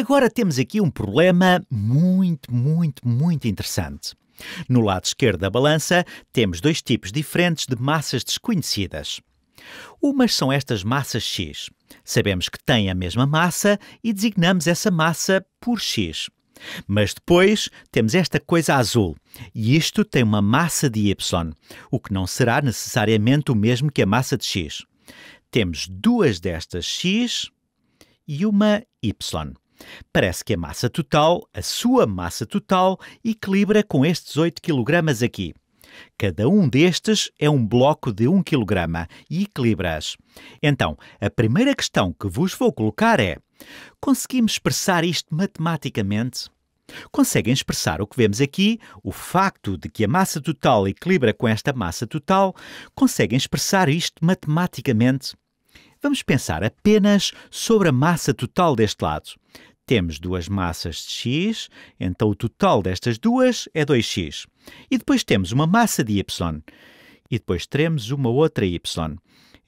Agora temos aqui um problema muito, muito, muito interessante. No lado esquerdo da balança, temos dois tipos diferentes de massas desconhecidas. Umas são estas massas X. Sabemos que têm a mesma massa e designamos essa massa por X. Mas depois temos esta coisa azul, e isto tem uma massa de Y, o que não será necessariamente o mesmo que a massa de X. Temos duas destas X e uma Y. Parece que a massa total, a sua massa total, equilibra com estes 8 kg aqui. Cada um destes é um bloco de 1 kg e equilibras. Então, a primeira questão que vos vou colocar é: conseguimos expressar isto matematicamente? Conseguem expressar o que vemos aqui, o facto de que a massa total equilibra com esta massa total, conseguem expressar isto matematicamente? Vamos pensar apenas sobre a massa total deste lado temos duas massas de x, então o total destas duas é 2x. E depois temos uma massa de y. E depois teremos uma outra y.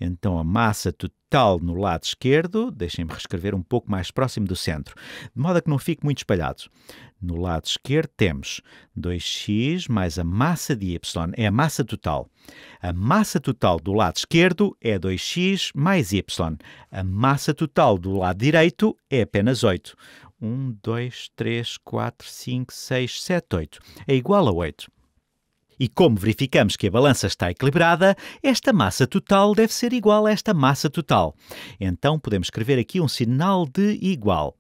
Então a massa total no lado esquerdo, deixem-me reescrever um pouco mais próximo do centro, de modo a que não fique muito espalhado. No lado esquerdo temos 2x mais a massa de y, é a massa total. A massa total do lado esquerdo é 2x mais y. A massa total do lado direito é apenas 8. 1, 2, 3, 4, 5, 6, 7, 8. É igual a 8. E como verificamos que a balança está equilibrada, esta massa total deve ser igual a esta massa total. Então podemos escrever aqui um sinal de igual.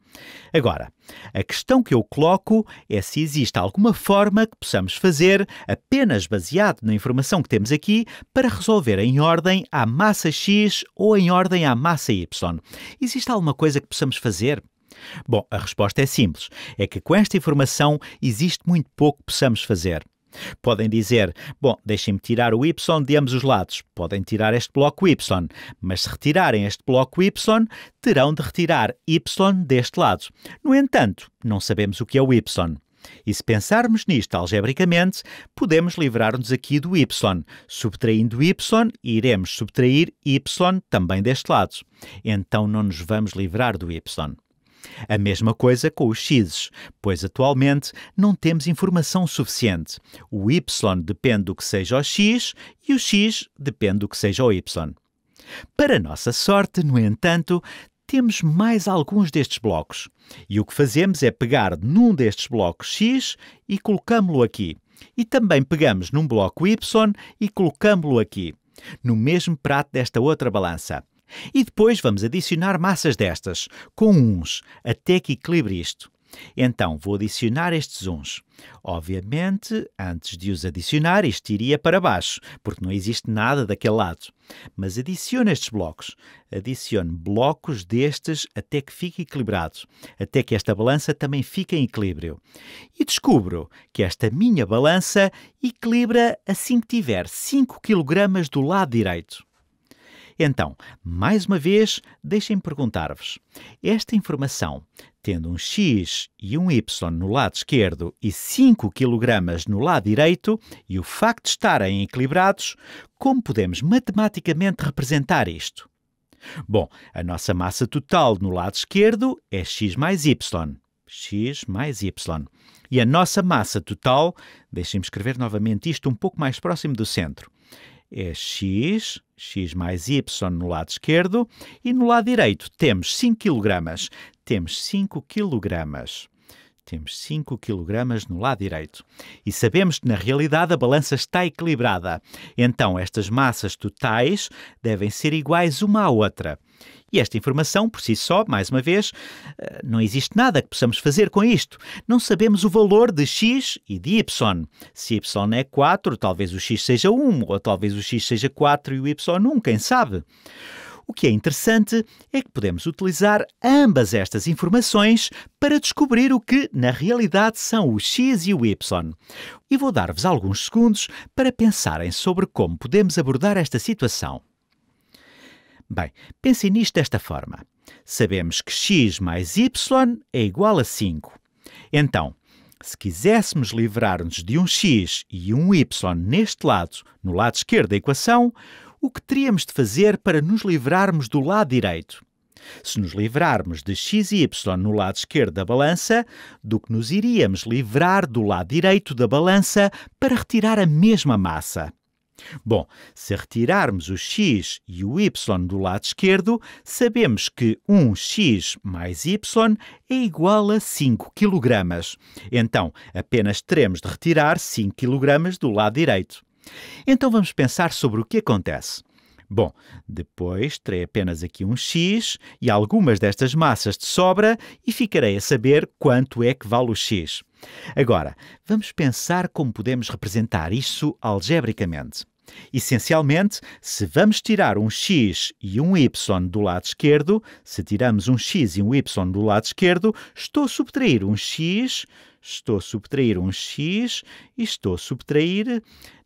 Agora, a questão que eu coloco é se existe alguma forma que possamos fazer, apenas baseado na informação que temos aqui, para resolver em ordem à massa x ou em ordem à massa y. Existe alguma coisa que possamos fazer? Bom, a resposta é simples: é que com esta informação existe muito pouco que possamos fazer. Podem dizer, bom, deixem-me tirar o Y de ambos os lados. Podem tirar este bloco Y, mas se retirarem este bloco Y, terão de retirar Y deste lado. No entanto, não sabemos o que é o Y. E se pensarmos nisto algebricamente, podemos livrar-nos aqui do y. Subtraindo y, iremos subtrair y também deste lado. Então não nos vamos livrar do y. A mesma coisa com os x's, pois atualmente não temos informação suficiente. O y depende do que seja o x e o x depende do que seja o y. Para nossa sorte, no entanto, temos mais alguns destes blocos. E o que fazemos é pegar num destes blocos x e colocámo lo aqui. E também pegamos num bloco y e colocámo lo aqui, no mesmo prato desta outra balança. E depois vamos adicionar massas destas, com uns, até que equilibre isto. Então, vou adicionar estes uns. Obviamente, antes de os adicionar, isto iria para baixo, porque não existe nada daquele lado. Mas adiciono estes blocos. Adiciono blocos destes até que fique equilibrado, até que esta balança também fique em equilíbrio. E descubro que esta minha balança equilibra assim que tiver 5 kg do lado direito. Então, mais uma vez, deixem-me perguntar-vos: esta informação, tendo um x e um y no lado esquerdo e 5 kg no lado direito, e o facto de estarem equilibrados, como podemos matematicamente representar isto? Bom, a nossa massa total no lado esquerdo é x mais y. x mais y. E a nossa massa total, deixem-me escrever novamente isto um pouco mais próximo do centro é x, x mais y no lado esquerdo, e no lado direito temos 5 kg. Temos 5 kg. Temos 5 kg no lado direito. E sabemos que, na realidade, a balança está equilibrada. Então, estas massas totais devem ser iguais uma à outra. E esta informação, por si só, mais uma vez, eh, não existe nada que possamos fazer com isto. Não sabemos o valor de x e de y. Se y é 4, talvez o x seja 1, ou talvez o x seja 4 e o y 1, quem sabe? O que é interessante é que podemos utilizar ambas estas informações para descobrir o que, na realidade, são o x e o y. E vou dar-vos alguns segundos para pensarem sobre como podemos abordar esta situação. Bem, pensem nisto desta forma. Sabemos que x mais y é igual a 5. Então, se quiséssemos livrar-nos de um x e um y neste lado, no lado esquerdo da equação, o que teríamos de fazer para nos livrarmos do lado direito? Se nos livrarmos de x e y no lado esquerdo da balança, do que nos iríamos livrar do lado direito da balança para retirar a mesma massa. Bom, se retirarmos o x e o y do lado esquerdo, sabemos que 1x mais y é igual a 5 kg. Então, apenas teremos de retirar 5 kg do lado direito. Então vamos pensar sobre o que acontece. Bom, depois terei apenas aqui um x e algumas destas massas de sobra e ficarei a saber quanto é que vale o x. Agora, vamos pensar como podemos representar isso algebricamente. Essencialmente, se vamos tirar um x e um y do lado esquerdo, se tiramos um x e um y do lado esquerdo, estou a subtrair um x, estou a subtrair um x e estou a subtrair.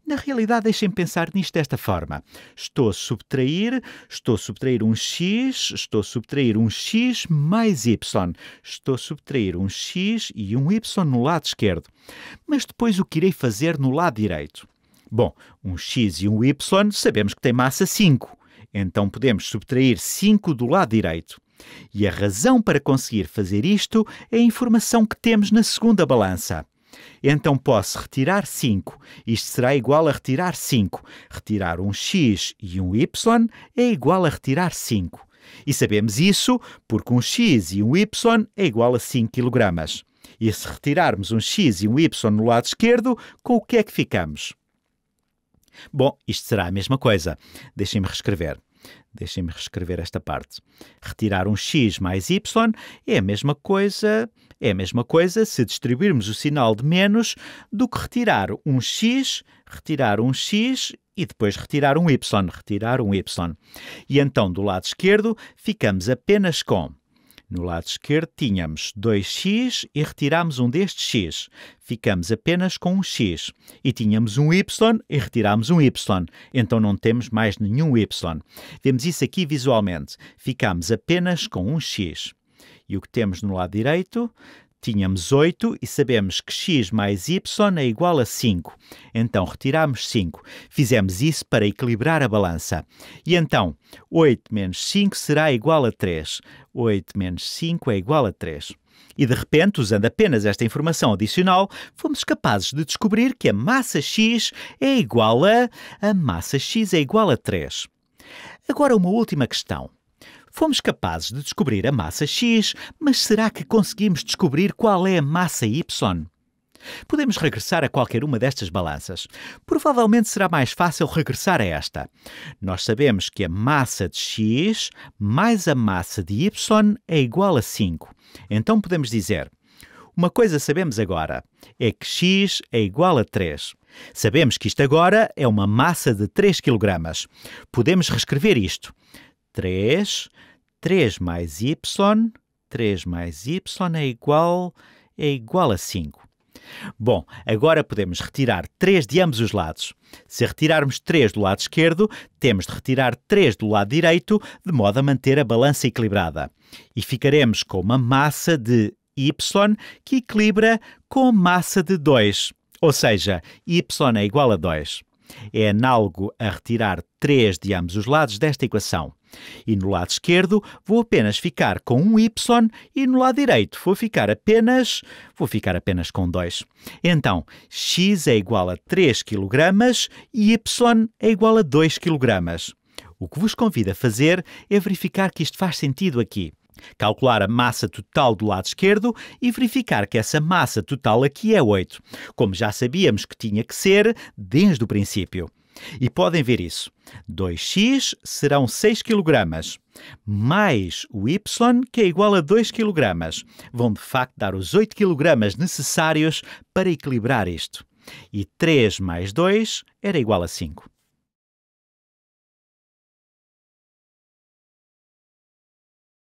Na realidade, deixem pensar nisto desta forma. Estou a subtrair, estou a subtrair um x, estou a subtrair um x mais y. Estou a subtrair um x e um y no lado esquerdo. Mas depois o que irei fazer no lado direito? Bom, um x e um y sabemos que tem massa 5, então podemos subtrair 5 do lado direito. E a razão para conseguir fazer isto é a informação que temos na segunda balança. Então posso retirar 5. Isto será igual a retirar 5. Retirar um x e um y é igual a retirar 5. E sabemos isso porque um x e um y é igual a 5 kg. E se retirarmos um x e um y no lado esquerdo, com o que é que ficamos? Bom, isto será a mesma coisa. Deixem-me reescrever. Deixem-me reescrever esta parte. Retirar um x mais y é a mesma coisa, é a mesma coisa se distribuirmos o sinal de menos do que retirar um x, retirar um x e depois retirar um y, retirar um y. E então do lado esquerdo ficamos apenas com no lado esquerdo tínhamos 2x e retirámos um destes x. Ficamos apenas com um x. E tínhamos um y e retirámos um y. Então não temos mais nenhum y. Vemos isso aqui visualmente. Ficamos apenas com um x. E o que temos no lado direito? Tínhamos 8 e sabemos que x mais y é igual a 5. Então retiramos 5. Fizemos isso para equilibrar a balança. E então, 8 menos 5 será igual a 3. 8 menos 5 é igual a 3. E de repente, usando apenas esta informação adicional, fomos capazes de descobrir que a massa x é igual a. A massa x é igual a 3. Agora, uma última questão. Fomos capazes de descobrir a massa X, mas será que conseguimos descobrir qual é a massa Y? Podemos regressar a qualquer uma destas balanças. Provavelmente será mais fácil regressar a esta. Nós sabemos que a massa de x mais a massa de y é igual a 5. Então podemos dizer: uma coisa sabemos agora é que x é igual a 3. Sabemos que isto agora é uma massa de 3 kg. Podemos reescrever isto. 3. 3 mais y, 3 mais y é igual, é igual a 5. Bom, agora podemos retirar 3 de ambos os lados. Se retirarmos 3 do lado esquerdo, temos de retirar 3 do lado direito, de modo a manter a balança equilibrada. E ficaremos com uma massa de y que equilibra com massa de 2. Ou seja, y é igual a 2 é análogo a retirar 3 de ambos os lados desta equação. E no lado esquerdo vou apenas ficar com um y e no lado direito vou ficar apenas, vou ficar apenas com 2. Então, x é igual a 3 kg e y é igual a 2 kg. O que vos convido a fazer é verificar que isto faz sentido aqui. Calcular a massa total do lado esquerdo e verificar que essa massa total aqui é 8, como já sabíamos que tinha que ser desde o princípio. E podem ver isso. 2x serão 6 kg, mais o y, que é igual a 2 kg. Vão de facto dar os 8 kg necessários para equilibrar isto. E 3 mais 2 era igual a 5.